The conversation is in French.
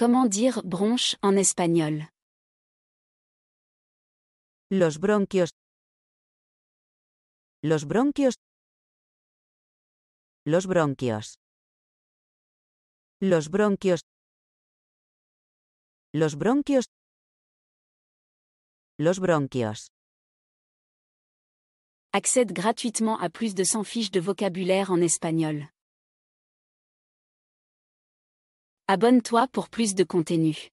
Comment dire bronche en espagnol Los bronquios. Los bronquios. Los bronquios. Los bronquios. Los bronquios. Los bronquios. Accède gratuitement à plus de 100 fiches de vocabulaire en espagnol. Abonne-toi pour plus de contenu.